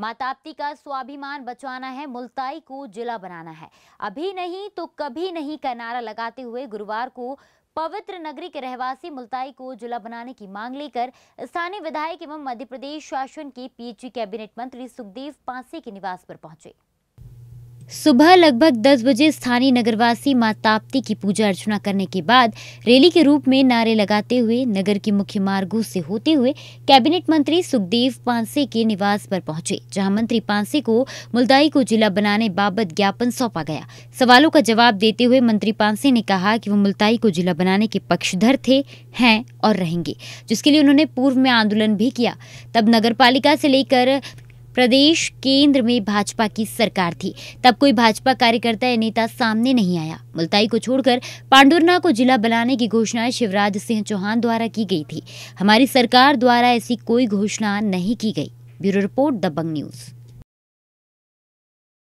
माताप्ती का स्वाभिमान बचाना है मुल्ताई को जिला बनाना है अभी नहीं तो कभी नहीं का नारा लगाते हुए गुरुवार को पवित्र नगरी के रहवासी मुल्ताई को जिला बनाने की मांग लेकर स्थानीय विधायक एवं मध्य प्रदेश शासन के पीएचई कैबिनेट मंत्री सुखदेव पांसे के निवास पर पहुंचे सुबह लगभग 10 बजे स्थानीय नगरवासी माँ ताप्ती की पूजा अर्चना करने के बाद रैली के रूप में नारे लगाते हुए नगर के मुख्य मार्गों से होते हुए कैबिनेट मंत्री सुखदेव पांसे के निवास पर पहुंचे जहां मंत्री पांसे को मुलदाई को जिला बनाने बाबत ज्ञापन सौंपा गया सवालों का जवाब देते हुए मंत्री पांसे ने कहा कि वो मुलताई को जिला बनाने के पक्षधर थे हैं और रहेंगे जिसके लिए उन्होंने पूर्व में आंदोलन भी किया तब नगर से लेकर प्रदेश केंद्र में भाजपा की सरकार थी तब कोई भाजपा कार्यकर्ता या नेता सामने नहीं आया मुलताई को छोड़कर पांडुरना को जिला बनाने की घोषणा शिवराज सिंह चौहान द्वारा की गई थी हमारी सरकार द्वारा ऐसी कोई घोषणा नहीं की गई ब्यूरो रिपोर्ट दबंग न्यूज़